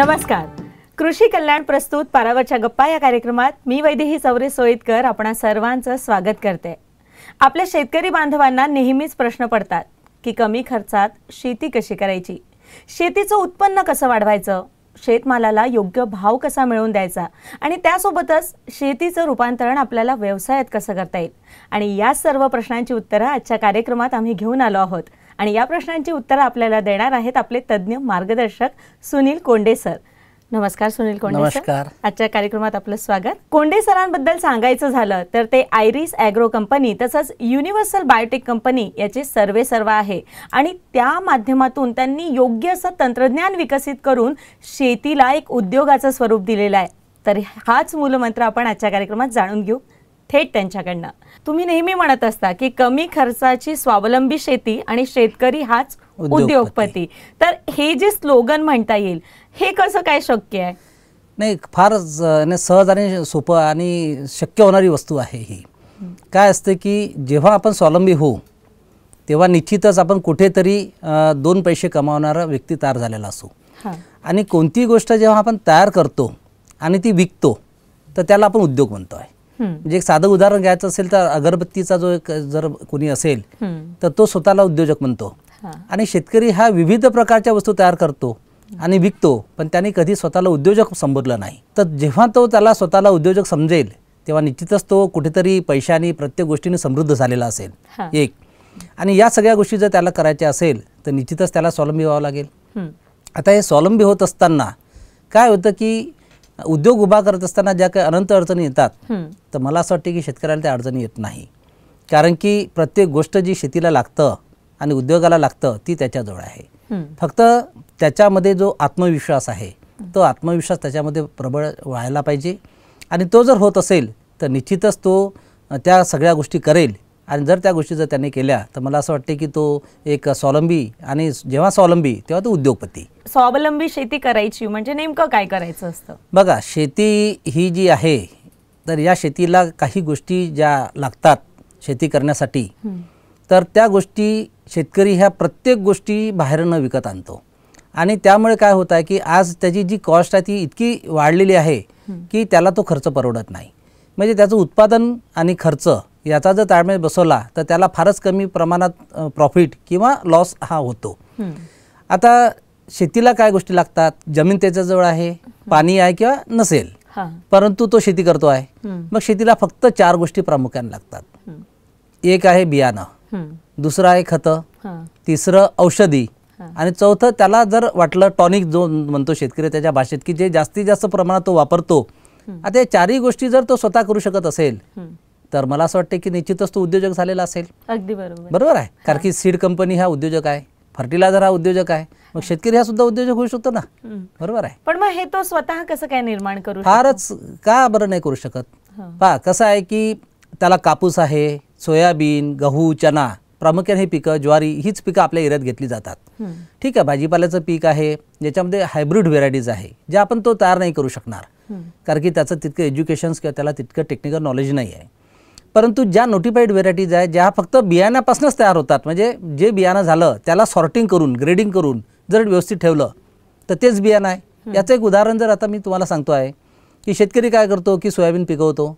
नमस्कार कृषी कल्याण प्रस्तुत पारावरच्या गप्पा या कार्यक्रमात मी वैदेही चौरे सोयीतकर आपण सर्वांचं स्वागत करते आपल्या शेतकरी बांधवांना नेहमीच प्रश्न पडतात की कमी खर्चात शेती कशी करायची शेतीचं उत्पन्न कसं वाढवायचं शेतमालाला योग्य भाव कसा मिळवून द्यायचा आणि त्यासोबतच शेतीचं रूपांतरण आपल्याला व्यवसायात कसं करता येईल आणि या सर्व प्रश्नांची उत्तरं आजच्या कार्यक्रमात आम्ही घेऊन आलो आहोत आणि या प्रश्नांची उत्तरं आपल्याला देणार आहेत आपले तज्ज्ञ मार्गदर्शक सुनील कोंडे सर नमस्कार सुनील कोंडे सर आजच्या कार्यक्रमात आपलं स्वागत कोंडे सरांबद्दल सांगायचं झालं तर ते आयरिस अॅग्रो कंपनी तसंच युनिव्हर्सल बायोटेक कंपनी याचे सर्वे सर्व आहे आणि त्या माध्यमातून त्यांनी योग्य असं तंत्रज्ञान विकसित करून शेतीला एक उद्योगाचं स्वरूप दिलेलं आहे तर हाच मूलमंत्र आपण आजच्या कार्यक्रमात जाणून घेऊ थेट त्यांच्याकडनं तुम्ही नेहमी म्हणत असता की कमी खर्चाची स्वावलंबी शेती आणि शेतकरी हाच उद्योगपती तर हे जे स्लोगन म्हणता येईल हे कसं काय शक्य आहे नाही फार सहज आणि सोपं आणि शक्य होणारी वस्तू आहे ही काय असते की जेव्हा आपण स्वावलंबी होऊ तेव्हा निश्चितच आपण कुठेतरी दोन पैसे कमावणारा व्यक्ती तयार झालेला असू आणि कोणतीही गोष्ट जेव्हा आपण तयार करतो आणि ती विकतो तर त्याला आपण उद्योग म्हणतो आहे म्हणजे एक साधं उदाहरण घ्यायचं असेल तर अगरबत्तीचा जो एक जर कोणी असेल तर तो स्वतःला उद्योजक म्हणतो आणि शेतकरी हा विविध प्रकारच्या वस्तू तयार करतो आणि विकतो पण त्याने कधी स्वतःला उद्योजक संबोधलं नाही तर जेव्हा तो त्याला स्वतःला उद्योजक समजेल तेव्हा निश्चितच तो कुठेतरी पैशाने प्रत्येक गोष्टीने समृद्ध झालेला असेल एक आणि या सगळ्या गोष्टी जर त्याला करायच्या असेल तर निश्चितच त्याला स्वावलंबी व्हावं लागेल आता हे स्वावलंबी होत असताना काय होतं की उद्योग उभा करत असताना ज्या काही अनंत अडचणी येतात तर मला असं वाटते की शेतकऱ्याला त्या अडचणी येत नाही कारण की प्रत्येक गोष्ट जी शेतीला लागतं आणि उद्योगाला लागतं ती त्याच्याजवळ आहे फक्त त्याच्यामध्ये जो आत्मविश्वास आहे तो आत्मविश्वास त्याच्यामध्ये प्रबळ व्हायला पाहिजे आणि तो जर होत असेल तर निश्चितच तो त्या सगळ्या गोष्टी करेल आणि जर त्या गोष्टी जर त्यांनी केल्या तर मला असं वाटते की तो एक स्वावलंबी आणि जेव्हा स्वावलंबी तेव्हा तो उद्योगपती स्वावलंबी शेती करायची म्हणजे नेमकं काय करायचं असतं बघा शेती ही जी आहे तर या शेतीला काही गोष्टी ज्या लागतात शेती करण्यासाठी तर त्या गोष्टी शेतकरी ह्या प्रत्येक गोष्टी बाहेरनं विकत आणतो आणि त्यामुळे काय होत आहे की आज त्याची जी कॉस्ट आहे ती इतकी वाढलेली आहे की त्याला तो खर्च परवडत नाही म्हणजे त्याचं उत्पादन आणि खर्च याचा जर ताळमेळ बसवला तर त्याला फारच कमी प्रमाणात प्रॉफिट किंवा लॉस हा होतो आता शेतीला काय गोष्टी लागतात जमीन त्याच्याजवळ आहे पाणी आहे किंवा नसेल परंतु तो शेती करतो आहे मग शेतीला फक्त चार गोष्टी प्रामुख्याने लागतात एक आहे बियाणं दुसरं आहे खतं तिसरं औषधी आणि चौथं त्याला जर वाटलं टॉनिक जो म्हणतो शेतकरी त्याच्या भाषेत की जे जास्तीत जास्त प्रमाणात तो वापरतो आता या चारही गोष्टी जर तो स्वतः करू शकत असेल तर मला असं वाटतं की निश्चितच तो उद्योजक झालेला असेल अगदी बरोबर बरोबर आहे कारण की सीड कंपनी हा उद्योजक आहे फर्टिलायझर हा उद्योजक आहे मग शेतकरी हा सुद्धा उद्योजक होऊ शकतो ना बरोबर आहे पण मग हे तो स्वतः कसं काय निर्माण करू फारच का बरं नाही करू शकत पहा कसं आहे की त्याला कापूस आहे सोयाबीन गहू चना प्रामुख्याने ही पिकं ज्वारी हीच पिकं आपल्या एरियात घेतली जातात ठीक आहे भाजीपाल्याचं पीक आहे ज्याच्यामध्ये हायब्रिड व्हेरायटीज आहे जे आपण तो तयार नाही करू शकणार कारण की त्याचं तितकं एज्युकेशन किंवा त्याला तितकं टेक्निकल नॉलेज नाही आहे परंतु ज्या नोटिफाईड व्हेरायटीज आहे ज्या फक्त बियाण्यापासूनच तयार होतात म्हणजे जे बियाणं झालं त्याला सॉर्टिंग करून ग्रेडिंग करून जर व्यवस्थित ठेवलं तर तेच बियाणं आहे याचं एक उदाहरण जर आता मी तुम्हाला सांगतो आहे की शेतकरी काय करतो की सोयाबीन पिकवतो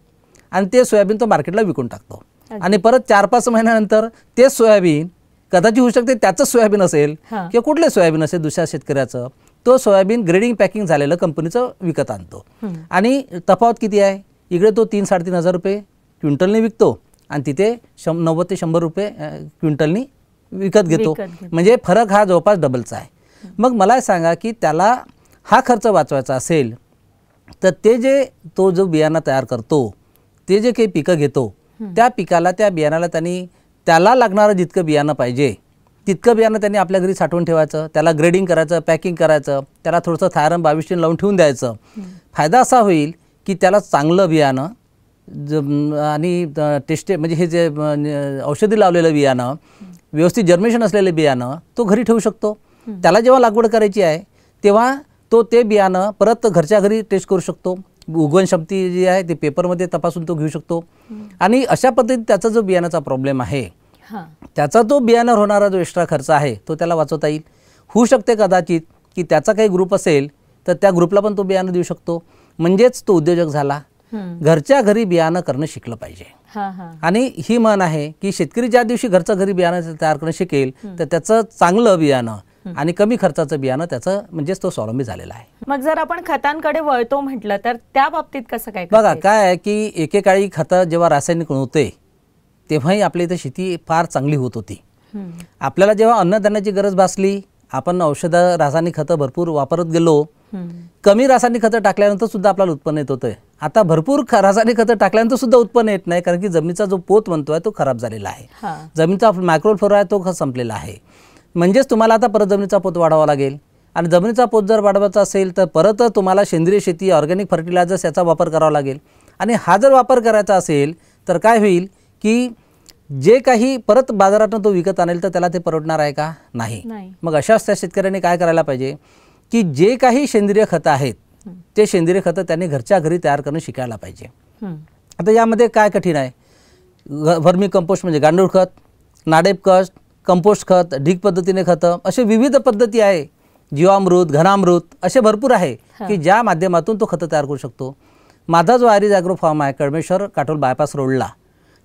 आणि ते सोयाबीन तो मार्केटला विकून टाकतो आणि परत चार पाच महिन्यानंतर तेच सोयाबीन कदाचित होऊ शकते त्याचंच सोयाबीन असेल किंवा कुठले सोयाबीन असेल दुसऱ्या शेतकऱ्याचं तो सोयाबीन ग्रेडिंग पॅकिंग झालेलं कंपनीचं विकत आणतो आणि तफावत किती आहे इकडे तो तीन साडेतीन हजार रुपये क्विंटलने विकतो आणि तिथे शं नव्वद ते शंभर रुपये क्विंटलनी विकत घेतो म्हणजे फरक हा जवळपास डबलचा आहे मग मला सांगा की त्याला हा खर्च वाचवायचा असेल तर ते जे तो जो बियाणा तयार करतो ते जे काही पिकं घेतो त्या पिकाला त्या बियाणाला त्यांनी त्याला लागणारं जितकं बियाणं पाहिजे तितकं बियाणं त्यांनी आपल्या घरी साठवून ठेवायचं त्याला ग्रेडिंग करायचं पॅकिंग करायचं त्याला थोडंसं थायरम बाविष्टीन लावून ठेवून द्यायचं फायदा असा होईल की त्याला चांगलं बियाणं आणि टेस्टे म्हणजे हे जे औषधी लावलेलं बियाणं व्यवस्थित जर्मेशन असलेलं बियाणं तो घरी ठेवू शकतो त्याला जेव्हा लागवड करायची आहे तेव्हा तो ते बियाणं परत घरच्या घरी टेस्ट करू शकतो उगवण क्षमती जी आहे ती पेपरमध्ये तपासून तो घेऊ शकतो आणि अशा पद्धतीने त्याचा जो बियाणाचा प्रॉब्लेम आहे त्याचा तो बियाणं होणारा जो एक्स्ट्रा खर्च आहे तो त्याला वाचवता येईल होऊ शकते कदाचित की त्याचा काही ग्रुप असेल तर त्या ग्रुपला पण तो बियाणं देऊ शकतो म्हणजेच तो उद्योजक झाला घरच्या घरी बियाणं करणं शिकलं पाहिजे आणि ही म्हण आहे की शेतकरी ज्या दिवशी घरचं घरी बियाणं तयार करणं शिकेल तर त्याचं चांगलं बियाणं आणि कमी खर्चाचं बियाणं त्याचं म्हणजेच तो स्वावलंबी झालेला आहे मग जर आपण खतांकडे वळतो म्हटलं तर त्या बाबतीत कसं काय बघा काय आहे की एकेकाळी खतं जेव्हा रासायनिक होते तेव्हाही आपल्या इथे शेती फार चांगली होत होती आपल्याला जेव्हा अन्नधान्याची गरज भासली आपण औषध रासायनिक खतं भरपूर वापरत गेलो कमी रासायनिक खतं टाकल्यानंतर सुद्धा आपल्याला उत्पन्न येत होतं आता भरपूर रासायनिक खतं टाकल्यानंतर सुद्धा उत्पन्न येत नाही कारण की जमिनीचा जो पोत म्हणतो आहे तो खराब झालेला आहे जमिनीचा फ्लोर आहे तो संपलेला आहे म्हणजेच तुम्हाला आता परत जमिनीचा पोत वाढवावा लागेल आणि जमिनीचा पोत जर वाढवायचा असेल तर परत तुम्हाला सेंद्रिय शेती ऑर्गॅनिक फर्टिलायझर्स याचा वापर करावा लागेल आणि हा जर वापर करायचा असेल तर काय होईल की जे काही परत बाजारातून तो विकत आणेल तर त्याला ते परवडणार आहे का नाही मग अशाच त्या शेतकऱ्यांनी काय करायला पाहिजे की जे काही सेंद्रिय खतं आहेत ते सेंद्रिय खतं त्यांनी घरच्या घरी तयार करणं शिकायला पाहिजे आता यामध्ये काय कठीण आहे व्हर्मी कंपोस्ट म्हणजे गांडूळ खत नाडेप खत कंपोस्ट खत ढीक पद्धतीने खतं असे विविध पद्धती आहे जीवामृत घनामृत असे भरपूर आहे की ज्या माध्यमातून तो खतं तयार करू शकतो माझा जो आयरीज ॲग्रो फार्म आहे कडमेश्वर काटोल बायपास रोडला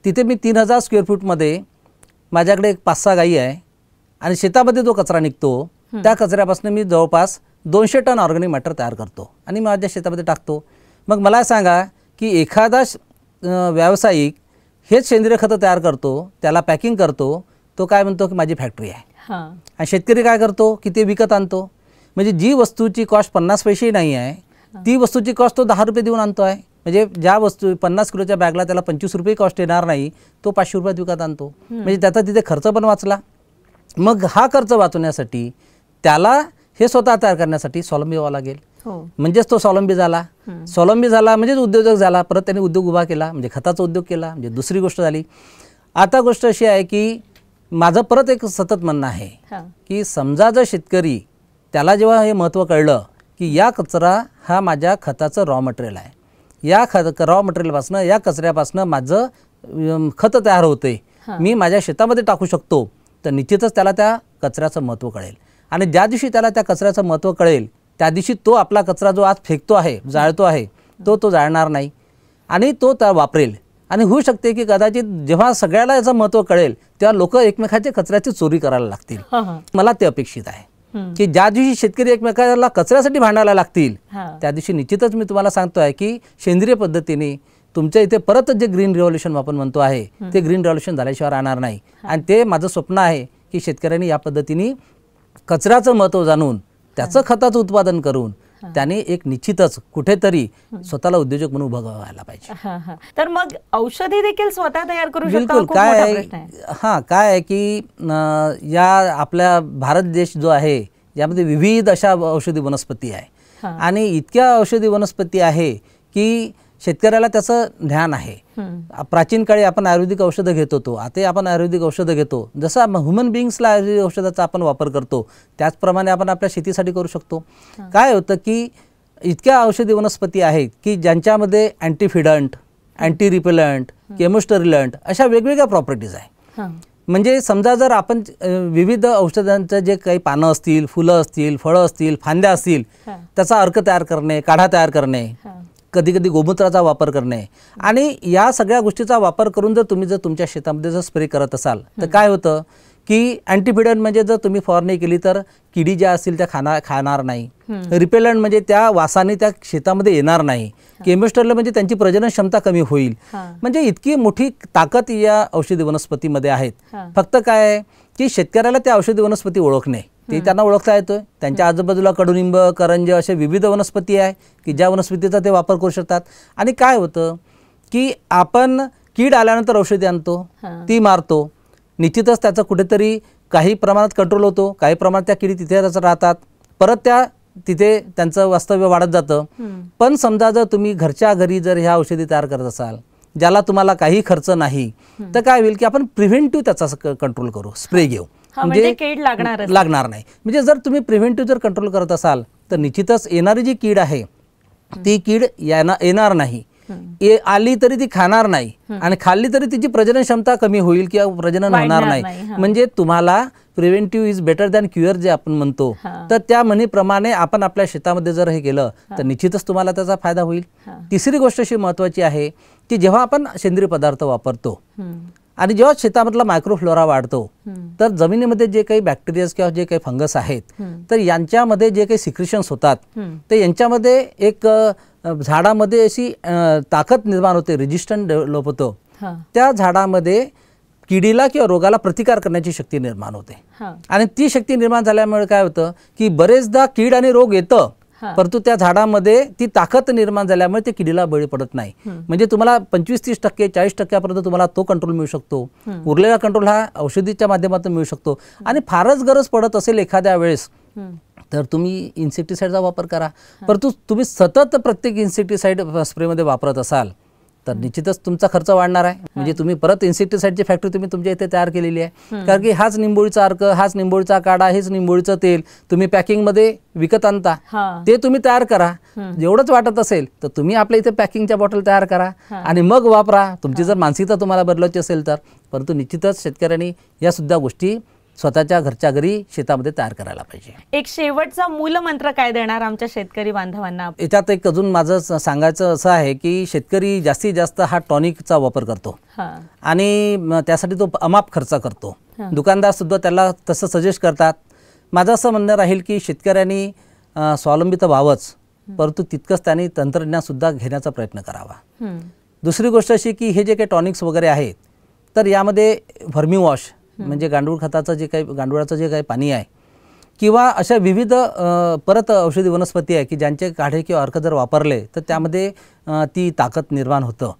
तिथे मी तीन हजार स्क्वेअर फूटमध्ये माझ्याकडे एक पाच सहा गाई आहे आणि शेतामध्ये जो कचरा निघतो त्या कचऱ्यापासून मी जवळपास दोनशे टन ऑर्गॅनिक मॅटर तयार करतो आणि माझ्या शेतामध्ये टाकतो मग मला सांगा की एखादा व्यावसायिक हेच सेंद्रिय खतं तयार करतो त्याला पॅकिंग करतो तो काय म्हणतो की माझी फॅक्टरी आहे आणि शेतकरी काय करतो की ते विकत आणतो म्हणजे जी वस्तूची कॉस्ट पन्नास पैसेही नाही आहे ती वस्तूची कॉस्ट तो दहा रुपये देऊन आणतो आहे म्हणजे ज्या वस्तू पन्नास किलोच्या बॅगला त्याला पंचवीस रुपये कॉस्ट येणार नाही तो पाचशे रुपयात विकत आणतो म्हणजे त्याचा तिथे खर्च पण वाचला मग हा खर्च वाचवण्यासाठी त्याला हे स्वतः तयार करण्यासाठी स्वावलंबी व्हावं लागेल हो. म्हणजेच तो स्वावलंबी झाला स्वावलंबी झाला म्हणजेच उद्योजक झाला परत त्याने उद्योग उभा केला म्हणजे खताचा उद्योग केला म्हणजे दुसरी गोष्ट झाली आता गोष्ट अशी आहे की माझं परत एक सतत म्हणणं आहे की समजा जर शेतकरी त्याला जेव्हा हे महत्त्व कळलं की या कचरा हा माझ्या खताचं रॉ मटेरियल आहे या खत रॉ मटेरियलपासनं या कचऱ्यापासनं माझं खत तयार होते मी माझ्या शेतामध्ये टाकू शकतो तर निश्चितच त्याला त्या कचऱ्याचं महत्त्व कळेल आणि ज्या दिवशी त्याला त्या कचऱ्याचं महत्त्व कळेल त्या दिवशी तो आपला कचरा जो आज फेकतो आहे जाळतो आहे तो तो जाळणार नाही आणि तो त्या वापरेल आणि होऊ शकते की कदाचित जेव्हा सगळ्याला याचं महत्त्व कळेल तेव्हा लोक एकमेकाच्या कचऱ्याची चोरी करायला लागतील मला ते अपेक्षित आहे की ज्या दिवशी शेतकरी एकमेकाला कचऱ्यासाठी भांडायला लागतील त्या दिवशी निश्चितच मी तुम्हाला सांगतो आहे की सेंद्रिय पद्धतीने तुमच्या इथे परत जे ग्रीन रिव्हॉल्युशन आपण म्हणतो आहे ते ग्रीन रिव्हॉल्युशन झाल्याशिवाय राहणार नाही आणि ते माझं स्वप्न आहे की शेतकऱ्यांनी या पद्धतीने कचऱ्याचं महत्व जाणून त्याचं खताचं उत्पादन करून त्याने एक निश्चितच कुठेतरी स्वतःला उद्योजक म्हणून उभं व्हायला पाहिजे तर मग औषधी देखील स्वतः तयार करू बिलकुल काय हा काय आहे की या आपल्या भारत देश जो आहे यामध्ये विविध अशा औषधी वनस्पती आहे आणि इतक्या औषधी वनस्पती आहे की शेतकऱ्याला त्याचं ज्ञान आहे प्राचीन काळी आपण आयुर्वेदिक औषधं घेत होतो आता आपण आयुर्वेदिक औषधं घेतो जसं ह्युमन बिंग्सला आयुर्वेदिक औषधाचा आपण वापर करतो त्याचप्रमाणे आपण आपल्या शेतीसाठी करू शकतो काय होतं की इतक्या औषधी वनस्पती आहेत की ज्यांच्यामध्ये अँटीफिडंट अँटी रिपेलंट केमोस्टरिलंट अशा वेगवेगळ्या प्रॉपर्टीज आहे म्हणजे समजा जर आपण विविध औषधांचं जे काही पानं असतील फुलं असतील फळं असतील फांद्या असतील त्याचा अर्क तयार करणे काढा तयार करणे कधी कधी गोमूत्राचा वापर करणे आणि या सगळ्या गोष्टीचा वापर करून जर तुम्ही जर तुमच्या शेतामध्ये जर स्प्रे करत असाल तर काय होतं की अँटीफिडन म्हणजे जर तुम्ही फवारणी केली तर किडी ज्या असतील त्या खाना खाणार नाही रिपेलंट म्हणजे त्या वासाने त्या शेतामध्ये येणार नाही केमिस्टरला म्हणजे त्यांची प्रजनन क्षमता कमी होईल म्हणजे इतकी मोठी ताकद या औषधी वनस्पतीमध्ये आहेत फक्त काय की शेतकऱ्याला त्या औषधी वनस्पती ओळखणे ते त्यांना ओळखता येतो त्यांच्या आजूबाजूला कडुनिंब करंज असे विविध वनस्पती आहे की ज्या वनस्पतीचा ते वापर करू शकतात आणि काय होतं की आपण कीड आल्यानंतर औषधी आणतो ती मारतो निश्चितच त्याचं कुठेतरी काही प्रमाणात कंट्रोल होतो काही प्रमाणात त्या किडी तिथे राहतात परत त्या तिथे त्यांचं वास्तव्य वाढत जातं पण समजा जर तुम्ही घरच्या घरी जर ह्या औषधी तयार करत असाल ज्याला तुम्हाला काही खर्च नाही तर काय होईल की आपण प्रिव्हेंटिव्ह त्याचा कंट्रोल करू स्प्रे घेऊ म्हणजे, म्हणजे कीड लागणार लागणार नाही म्हणजे जर तुम्ही प्रिव्हेंटिव्ह जर कंट्रोल करत असाल तर निश्चितच येणारी जी कीड आहे ती कीड येणार नाही आली तरी ती खाणार नाही आणि खाल्ली तरी तिची प्रजनन क्षमता कमी होईल किंवा प्रजनन होणार नाही म्हणजे तुम्हाला preventive is better than cure जे आपण म्हणतो तर त्या म्हणीप्रमाणे आपण आपल्या शेतामध्ये जर हे केलं तर निश्चितच तुम्हाला त्याचा फायदा होईल तिसरी गोष्ट अशी महत्वाची आहे की जेव्हा आपण सेंद्रिय पदार्थ वापरतो आणि जेव्हा शेतामधला मायक्रोफ्लोरा वाढतो तर जमिनीमध्ये जे काही बॅक्टेरियाज किंवा जे काही फंगस आहेत तर यांच्यामध्ये जे काही सिक्रिशन्स होतात ते यांच्यामध्ये एक झाडामध्ये अशी ताकद निर्माण होते रेजिस्टंट डेव्हलप होतं त्या झाडामध्ये किडीला किंवा रोगाला प्रतिकार करण्याची शक्ती निर्माण होते आणि ती शक्ती निर्माण झाल्यामुळे काय होतं की बरेचदा कीड आणि रोग येतं परंतु त्या झाडामध्ये ती ताकद निर्माण झाल्यामुळे ते किडीला बळी पडत नाही म्हणजे तुम्हाला पंचवीस तीस टक्के चाळीस टक्क्यापर्यंत तुम्हाला तो कंट्रोल मिळू शकतो उरलेला कंट्रोल हा औषधीच्या माध्यमातून मिळू शकतो आणि फारच गरज पडत असेल एखाद्या वेळेस तर तुम्ही इन्सेक्टिसाईडचा वापर करा परंतु तुम्ही सतत प्रत्येक इन्सेक्टिसाईड स्प्रेमध्ये वापरत असाल तर निश्चितच तुमचा खर्च वाढणार आहे म्हणजे तुम्ही परत इन्सेक्टिसाईडची फॅक्टरी तुम्ही तुमच्या इथे तयार केलेली आहे कारण की हाच निंबोळीचा अर्क हाच निंबोळीचा काढा हेच निंबोळीचं तेल तुम्ही पॅकिंगमध्ये विकत आणता ते तुम्ही तयार करा जेवढंच वाटत असेल तर तुम्ही आपल्या इथे पॅकिंगच्या बॉटल तयार करा आणि मग वापरा तुमची जर मानसिकता तुम्हाला बदलायची असेल तर परंतु निश्चितच शेतकऱ्यांनी या सुद्धा गोष्टी स्वतःच्या घरच्या घरी शेतामध्ये तयार करायला पाहिजे एक शेवटचा मूलमंत्र काय देणार आमच्या शेतकरी बांधवांना याच्यात एक अजून माझं सांगायचं असं आहे की शेतकरी जास्तीत जास्त हा टॉनिकचा वापर करतो आणि त्यासाठी तो अमाप खर्च करतो दुकानदार सुद्धा त्याला तसं सजेस्ट करतात माझं असं म्हणणं राहील की शेतकऱ्यांनी स्वावलंबी तर व्हावंच परंतु तितकंच त्यांनी सुद्धा घेण्याचा प्रयत्न करावा दुसरी गोष्ट अशी की हे जे काही टॉनिक्स वगैरे आहेत तर यामध्ये व्हर्मी वॉश म्हणजे गांडूळ खताचं जे काही गांडूळाचं जे काही पाणी आहे किंवा अशा विविध परत औषधी वनस्पती आहे की ज्यांचे काढे किंवा अर्क जर वापरले तर त्यामध्ये ती ताकद निर्माण होतं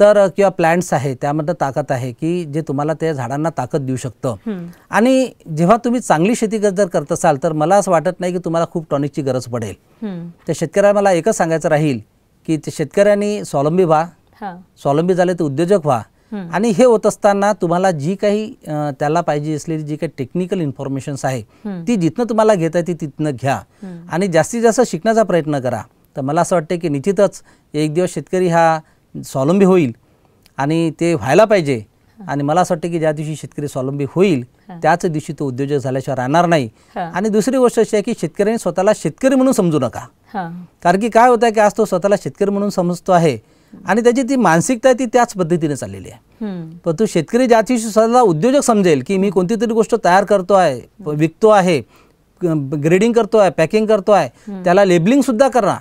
तर किंवा प्लॅन्ट्स आहे त्यामध्ये ताकद आहे की जे तुम्हाला त्या झाडांना ताकद देऊ शकतं आणि जेव्हा तुम्ही चांगली शेती जर करत असाल तर मला असं वाटत नाही की तुम्हाला खूप टॉनिकची गरज पडेल त्या शेतकऱ्याला मला एकच सांगायचं राहील की ते शेतकऱ्यांनी स्वावलंबी व्हा स्वावलंबी झाले तर उद्योजक व्हा आणि हे होत असताना तुम्हाला जी काही त्याला पाहिजे असलेली जी काही टेक्निकल इन्फॉर्मेशन आहे ती जिथनं तुम्हाला घेता ती तिथनं घ्या आणि जास्तीत जास्त शिकण्याचा प्रयत्न करा तर मला असं वाटतं की निश्चितच एक दिवस शेतकरी हा स्वावलंबी होईल आणि ते व्हायला पाहिजे आणि मला असं वाटतं की ज्या दिवशी शेतकरी स्वावलंबी होईल त्याच दिवशी तो उद्योजक झाल्याशिवाय राहणार नाही आणि दुसरी गोष्ट अशी आहे की शेतकऱ्यांनी स्वतःला शेतकरी म्हणून समजू नका कारण की काय होतं की आज तो स्वतःला शेतकरी म्हणून समजतो आहे आणि त्याची ती मानसिकता आहे ती त्याच पद्धतीने चाललेली आहे परंतु शेतकरी ज्या दिवशी स्वतःला उद्योजक समजेल की मी कोणती तरी गोष्ट तयार करतो आहे विकतो आहे ग्रेडिंग करतो आहे पॅकिंग करतो आहे त्याला लेबलिंग सुद्धा करा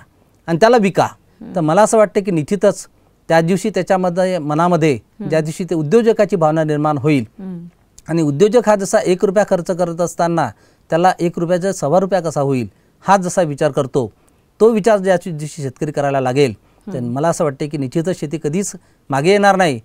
आणि त्याला विका तर मला असं वाटतं की निश्चितच त्या दिवशी त्याच्यामध्ये मनामध्ये ज्या दिवशी ते उद्योजकाची भावना निर्माण होईल आणि उद्योजक हा जसा एक रुपया खर्च करत असताना त्याला एक रुपयाचा सव्वा रुपया कसा होईल हा जसा विचार करतो तो विचार ज्या दिवशी शेतकरी करायला लागेल तर मला असं वाटतं की निश्चितच शेती कधीच मागे येणार नाही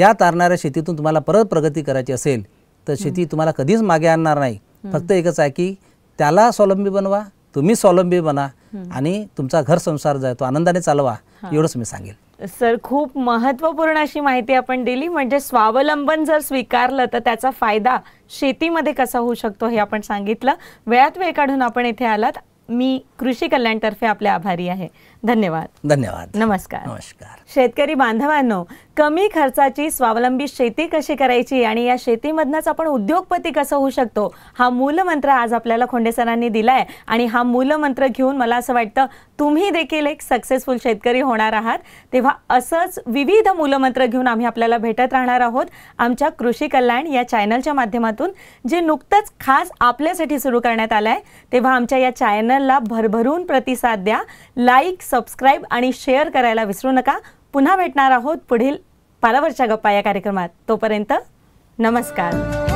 या तारणाऱ्या शेतीतून तुम्हाला परत प्रगती करायची असेल तर शेती तुम्हाला कधीच मागे आणणार नाही फक्त एकच आहे की त्याला स्वावलंबी बनवा तुम्ही स्वावलंबी बना आणि तुमचा घर संसार जो तो आनंदाने चालवा एवढंच मी सांगेल सर खूप महत्वपूर्ण अशी माहिती आपण दिली म्हणजे स्वावलंबन जर स्वीकारलं तर त्याचा फायदा शेतीमध्ये कसा होऊ शकतो हे आपण सांगितलं वेळात वेळ काढून आपण इथे आलात मी कृषी कल्याणतर्फे आपले आभारी आहे धन्यवाद धन्यवाद नमस्कार नमस्कार शेतकरी बांधवांनो कमी खर्चाची स्वावलंबी शेती कशी करायची आणि या शेतीमधनच आपण उद्योगपती कसं होऊ शकतो हा मूलमंत्र आज आपल्याला खोंडेसरांनी दिलाय आणि हा मूलमंत्र घेऊन मला असं वाटतं तुम्ही देखील एक सक्सेसफुल शेतकरी होणार आहात तेव्हा असंच विविध मूलमंत्र घेऊन आम्ही आपल्याला भेटत राहणार आहोत आमच्या कृषी कल्याण या चॅनलच्या माध्यमातून जे नुकतंच खास आपल्यासाठी सुरू करण्यात आलं आहे तेव्हा आमच्या या चॅनलला भरभरून प्रतिसाद द्या लाईक सबस्क्राईब आणि शेअर करायला विसरू नका पुन्हा भेटणार आहोत पुढील पालावरच्या गप्पा या कार्यक्रमात तोपर्यंत नमस्कार